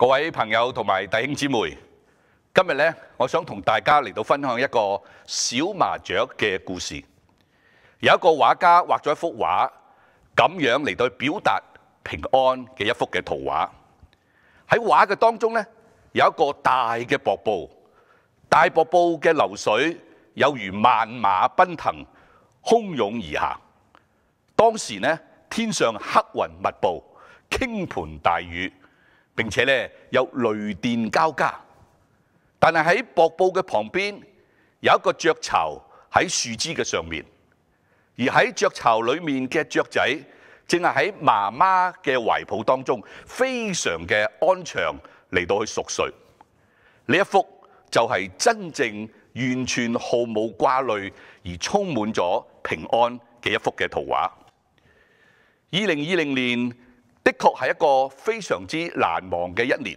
各位朋友同埋弟兄姊妹，今日咧，我想同大家嚟到分享一个小麻雀嘅故事。有一个画家画咗一幅画，咁样嚟到表达平安嘅一幅嘅图画。喺画嘅当中咧，有一个大嘅瀑布，大瀑布嘅流水有如万马奔腾，汹涌而下。当时咧，天上黑云密布，倾盆大雨。并且咧有雷电交加，但系喺薄布嘅旁边有一个雀巢喺树枝嘅上面，而喺雀巢里面嘅雀仔正系喺妈妈嘅怀抱当中，非常嘅安详嚟到去熟睡。呢一幅就系真正完全毫无挂虑而充满咗平安嘅一幅嘅图画。二零二零年。的确系一个非常之难忘嘅一年，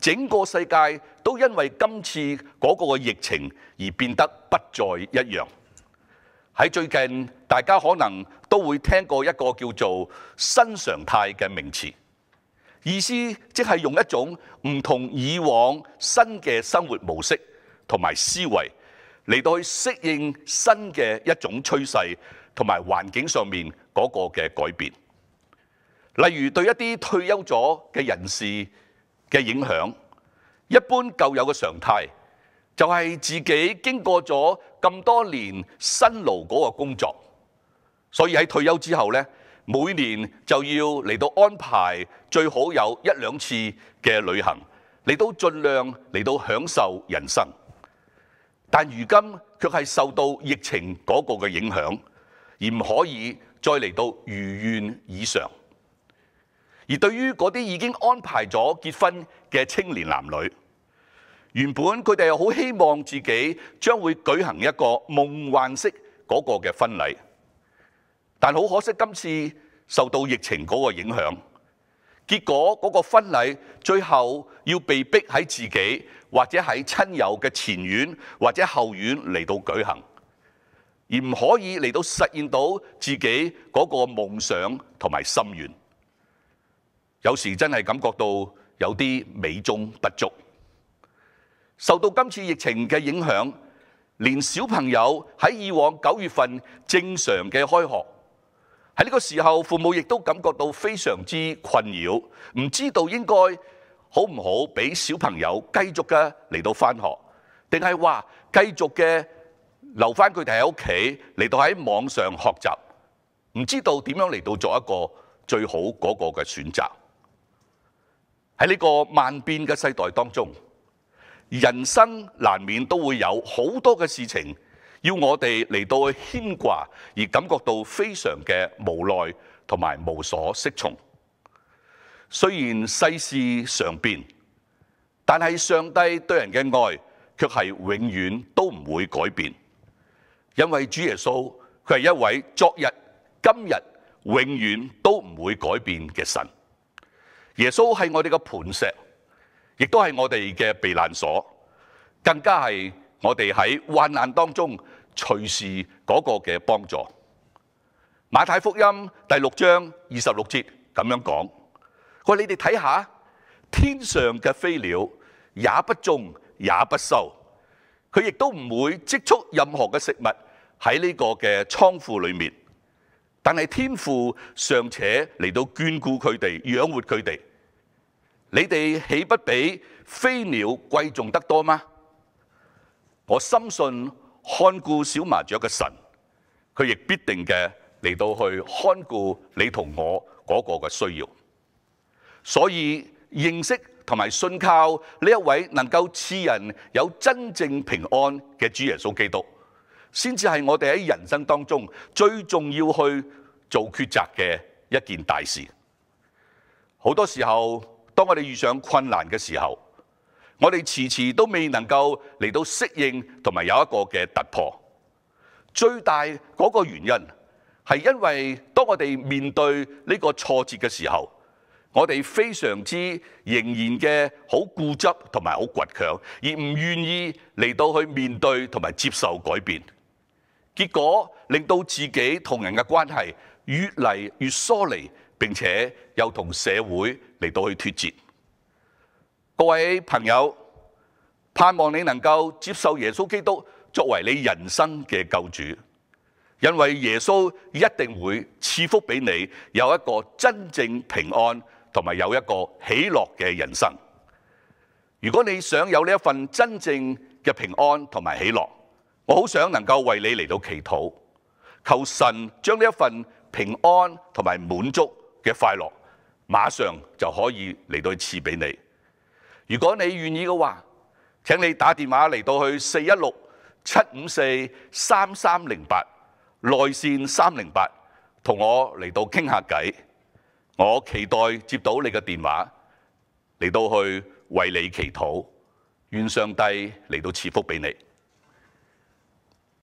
整个世界都因为今次嗰个嘅疫情而变得不再一样。喺最近，大家可能都会听过一个叫做“新常态”嘅名词，意思即系用一种唔同以往新嘅生活模式同埋思维嚟到去适应新嘅一种趋势同埋环境上面嗰个嘅改变。例如對一啲退休咗嘅人士嘅影響，一般舊有嘅常態就係自己經過咗咁多年辛勞嗰個工作，所以喺退休之後呢，每年就要嚟到安排最好有一兩次嘅旅行嚟到盡量嚟到享受人生。但如今卻係受到疫情嗰個嘅影響，而唔可以再嚟到如願以償。而對於嗰啲已經安排咗結婚嘅青年男女，原本佢哋又好希望自己將會舉行一個夢幻式嗰個嘅婚禮，但好可惜今次受到疫情嗰個影響，結果嗰個婚禮最後要被逼喺自己或者喺親友嘅前院或者後院嚟到舉行，而唔可以嚟到實現到自己嗰個夢想同埋心愿。有時真係感覺到有啲美中不足，受到今次疫情嘅影響，連小朋友喺以往九月份正常嘅開學，喺呢個時候，父母亦都感覺到非常之困擾，唔知道應該好唔好俾小朋友繼續嘅嚟到翻學，定係話繼續嘅留翻佢哋喺屋企嚟到喺網上學習，唔知道點樣嚟到做一個最好嗰個嘅選擇。喺呢个万变嘅世代当中，人生难免都会有好多嘅事情要我哋嚟到去牵挂，而感觉到非常嘅无奈同埋无所适从。虽然世事常变，但係上帝对人嘅爱却係永远都唔会改变，因为主耶稣佢係一位昨日、今日、永远都唔会改变嘅神。耶穌係我哋嘅磐石，亦都係我哋嘅避難所，更加係我哋喺患難當中隨時嗰個嘅幫助。馬太福音第六章二十六節咁樣講：，佢你哋睇下，天上嘅飛鳥也不種也不收，佢亦都唔會積蓄任何嘅食物喺呢個嘅倉庫裏面。但系天父尚且嚟到眷顾佢哋，养活佢哋，你哋岂不比飞鸟贵重得多吗？我深信看顾小麻雀嘅神，佢亦必定嘅嚟到去看顾你同我嗰个嘅需要。所以认识同埋信靠呢一位能够赐人有真正平安嘅主耶稣基督。先至系我哋喺人生当中最重要去做抉择嘅一件大事。好多时候，当我哋遇上困难嘅时候，我哋迟迟都未能够嚟到适应，同埋有一个嘅突破。最大嗰个原因系因为当我哋面对呢个挫折嘅时候，我哋非常之仍然嘅好固执，同埋好倔强，而唔愿意嚟到去面对同埋接受改变。结果令到自己同人嘅关系越嚟越疏离，并且又同社会嚟到去脱节。各位朋友，盼望你能够接受耶稣基督作为你人生嘅救主，因为耶稣一定会赐福俾你，有一个真正平安同埋有一个喜乐嘅人生。如果你想有呢一份真正嘅平安同埋喜乐，我好想能夠為你嚟到祈禱，求神將呢一份平安同埋滿足嘅快樂，馬上就可以嚟到赐賜俾你。如果你願意嘅話，請你打電話嚟到去四一六七五四三三零八內線三零八，同我嚟到傾下偈。我期待接到你嘅電話嚟到去為你祈禱，願上帝嚟到赐福俾你。